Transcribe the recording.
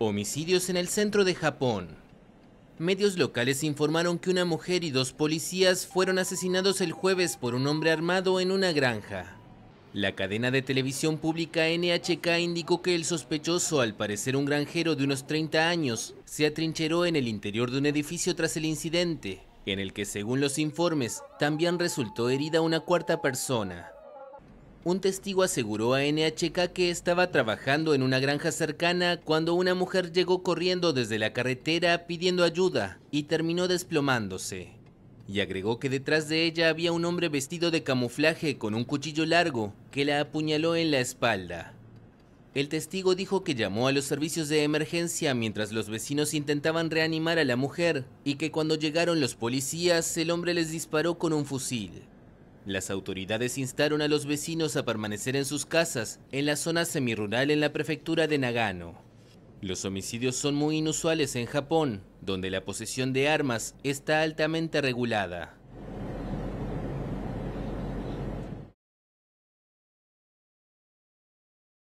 Homicidios en el centro de Japón. Medios locales informaron que una mujer y dos policías fueron asesinados el jueves por un hombre armado en una granja. La cadena de televisión pública NHK indicó que el sospechoso, al parecer un granjero de unos 30 años, se atrincheró en el interior de un edificio tras el incidente, en el que según los informes también resultó herida una cuarta persona un testigo aseguró a NHK que estaba trabajando en una granja cercana cuando una mujer llegó corriendo desde la carretera pidiendo ayuda y terminó desplomándose. Y agregó que detrás de ella había un hombre vestido de camuflaje con un cuchillo largo que la apuñaló en la espalda. El testigo dijo que llamó a los servicios de emergencia mientras los vecinos intentaban reanimar a la mujer y que cuando llegaron los policías el hombre les disparó con un fusil. Las autoridades instaron a los vecinos a permanecer en sus casas en la zona semirural en la prefectura de Nagano. Los homicidios son muy inusuales en Japón, donde la posesión de armas está altamente regulada.